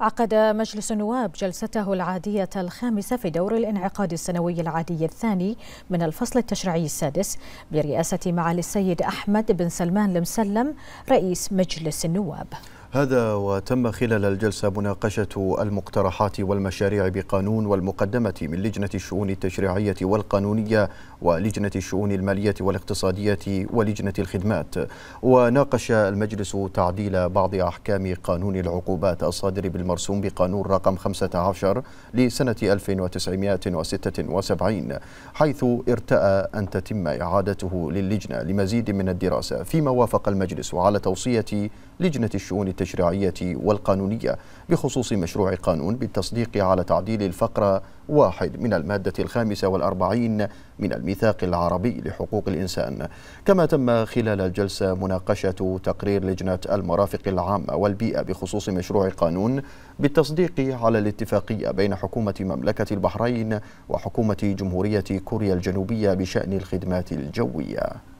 عقد مجلس النواب جلسته العادية الخامسة في دور الانعقاد السنوي العادي الثاني من الفصل التشريعي السادس برئاسة معالي السيد أحمد بن سلمان المسلم رئيس مجلس النواب هذا وتم خلال الجلسة مناقشة المقترحات والمشاريع بقانون والمقدمة من لجنة الشؤون التشريعية والقانونية ولجنة الشؤون المالية والاقتصادية ولجنة الخدمات وناقش المجلس تعديل بعض أحكام قانون العقوبات الصادر بالمرسوم بقانون رقم 15 لسنة 1976 حيث ارتأى أن تتم إعادته للجنة لمزيد من الدراسة فيما وافق المجلس على توصية لجنة الشؤون التشريعية والقانونية بخصوص مشروع قانون بالتصديق على تعديل الفقرة واحد من المادة الخامسة والأربعين من الميثاق العربي لحقوق الإنسان كما تم خلال الجلسة مناقشة تقرير لجنة المرافق العامة والبيئة بخصوص مشروع قانون بالتصديق على الاتفاقية بين حكومة مملكة البحرين وحكومة جمهورية كوريا الجنوبية بشأن الخدمات الجوية